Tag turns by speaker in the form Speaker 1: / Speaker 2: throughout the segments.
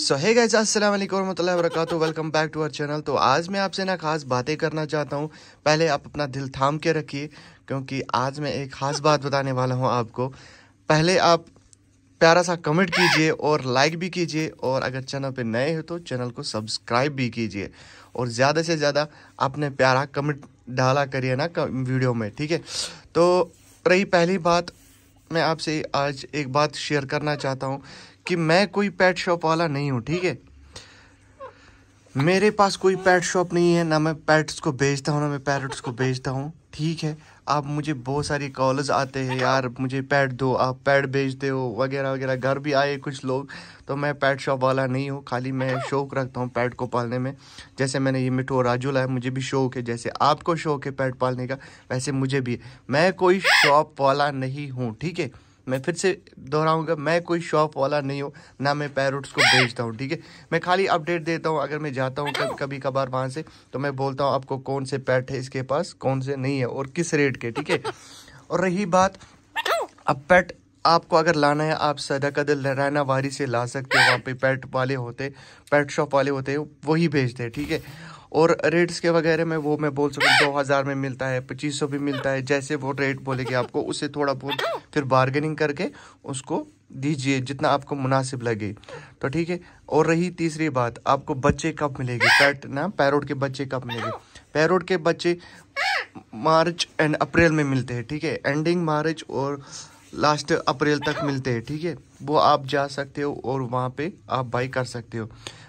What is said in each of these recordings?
Speaker 1: सो hey guys अस्सलाम वालेकुम व बरकातहू welcome back to our channel तो आज मैं आपसे ना खास बातें करना चाहता हूँ पहले आप अपना दिल थाम के रखिए क्योंकि आज मैं एक खास बात बताने वाला हूँ आपको पहले आप प्यारा सा कमेंट कीजिए और लाइक भी कीजिए और अगर चैनल पे नए हो तो चैनल को सब्सक्राइब भी कीजिए और ज़्यादा से ज़्यादा अपने प्यारा कमेंट डाला करिए ना वीडियो में ठीक है तो रही पहली बात मैं आपसे आज एक बात शेयर करना चाहता हूँ कि मैं कोई पेट शॉप वाला नहीं हूँ ठीक है मेरे पास कोई पेट शॉप नहीं है ना मैं पेट्स को बेचता हूँ ना मैं पैरट्स को बेचता हूँ ठीक है आप मुझे बहुत सारी कॉल्स आते हैं यार मुझे पैड दो आप पैड बेचते हो वगैरह वगैरह घर भी आए कुछ लोग तो मैं पैड शॉप वाला नहीं हूँ खाली मैं शौक रखता हूँ पैड को पालने में जैसे मैंने ये मिठू राजू लाया मुझे भी शौक है जैसे आपको शौक है पैड पालने का वैसे मुझे भी मैं कोई शॉप वाला नहीं हूँ ठीक है मैं फिर से दोहराऊंगा मैं कोई शॉप वाला नहीं हूँ ना मैं पैरोट्स को भेजता हूँ ठीक है मैं खाली अपडेट देता हूँ अगर मैं जाता हूँ कभी कभी कभार वहाँ से तो मैं बोलता हूँ आपको कौन से पैट है इसके पास कौन से नहीं है और किस रेट के ठीक है और रही बात अब पैट आपको अगर लाना है आप सदा कदल रहना वारी से ला सकते हो वहाँ पे पैट वाले होते पैट शॉप वाले होते वही भेजते ठीक है और रेट्स के वगैरह में वो मैं बोल सकूँ दो हज़ार में मिलता है पच्चीस सौ भी मिलता है जैसे वो रेट बोलेगी आपको उससे थोड़ा बहुत फिर बार्गेनिंग करके उसको दीजिए जितना आपको मुनासिब लगे तो ठीक है और रही तीसरी बात आपको बच्चे कब मिलेंगे पैट ना पैरोड के बच्चे कब मिलेंगे पैरोड के बच्चे मार्च एंड अप्रैल में मिलते हैं ठीक है एंडिंग मार्च और लास्ट अप्रैल तक मिलते हैं ठीक है वो आप जा सकते हो और वहाँ पे आप बाई कर सकते हो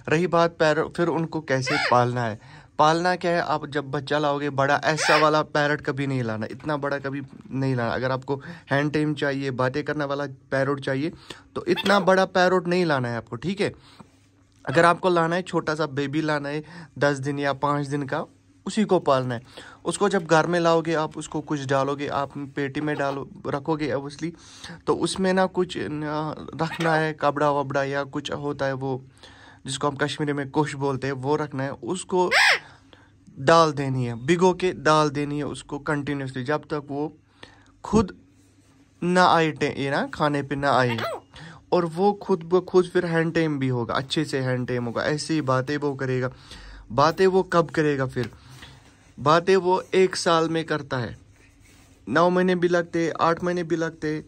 Speaker 1: रही बात पैर फिर उनको कैसे पालना है पालना क्या है आप जब बच्चा लाओगे बड़ा ऐसा वाला पैरट कभी नहीं लाना इतना बड़ा कभी नहीं लाना अगर आपको हैंड टाइम चाहिए बातें करने वाला पैरोट चाहिए तो इतना बड़ा पैरोट नहीं लाना है आपको ठीक है अगर आपको लाना है छोटा सा बेबी लाना है दस दिन या पाँच दिन का उसी को पालना है उसको जब घर में लाओगे आप उसको कुछ डालोगे आप पेटी में डालो रखोगे ओबसली तो उसमें ना कुछ ना रखना है कपड़ा वबड़ा या कुछ होता है वो जिसको हम कश्मीरी में कुश बोलते हैं वो रखना है उसको डाल देनी है भिगो के डाल देनी है उसको कंटिन्यूसली जब तक वो खुद ना आए टे ना खाने पे ना आए और वो खुद ब खुद फिर हैंड टाइम भी होगा अच्छे से हैंड टाइम होगा ऐसी बातें वो करेगा बातें वो कब करेगा फिर बातें वो एक साल में करता है नौ महीने भी लगते आठ महीने भी लगते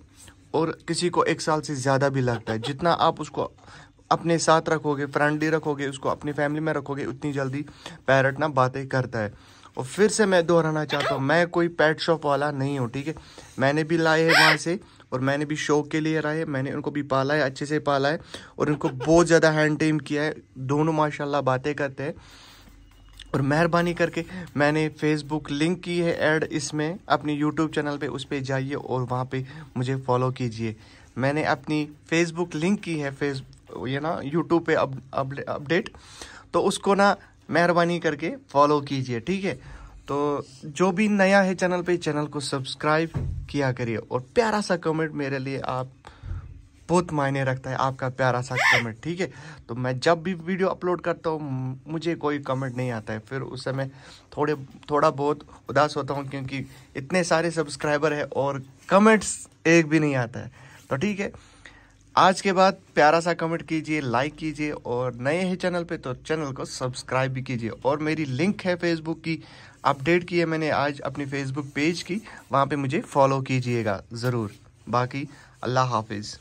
Speaker 1: और किसी को एक साल से ज़्यादा भी लगता है जितना आप उसको अपने साथ रखोगे फ्रेंडली रखोगे उसको अपनी फैमिली में रखोगे उतनी जल्दी पैरट ना बातें करता है और फिर से मैं दोहराना चाहता हूँ मैं कोई पेट शॉप वाला नहीं हूँ ठीक है मैंने भी लाए हैं वहाँ से और मैंने भी शौक के लिए लाए मैंने उनको भी पाला है अच्छे से पाला है और उनको बहुत ज़्यादा हैंड टेम किया है दोनों माशाल्लाह बातें करते हैं और मेहरबानी करके मैंने फेसबुक लिंक की है ऐड इसमें अपनी यूट्यूब चैनल पे उस पर जाइए और वहाँ पे मुझे फॉलो कीजिए मैंने अपनी फेसबुक लिंक की है फेस ये ना यूट्यूब पे अब अपडेट तो उसको ना मेहरबानी करके फॉलो कीजिए ठीक है तो जो भी नया है चैनल पे चैनल को सब्सक्राइब किया करिए और प्यारा सा कमेंट मेरे लिए आप बहुत मायने रखता है आपका प्यारा सा कमेंट ठीक है तो मैं जब भी वीडियो अपलोड करता हूँ मुझे कोई कमेंट नहीं आता है फिर उस समय थोड़े थोड़ा बहुत उदास होता हूँ क्योंकि इतने सारे सब्सक्राइबर हैं और कमेंट्स एक भी नहीं आता है तो ठीक है आज के बाद प्यारा सा कमेंट कीजिए लाइक कीजिए और नए हैं चैनल पे तो चैनल को सब्सक्राइब भी कीजिए और मेरी लिंक है फेसबुक की अपडेट की है मैंने आज अपनी फेसबुक पेज की वहाँ पे मुझे फॉलो कीजिएगा ज़रूर बाकी अल्लाह हाफिज़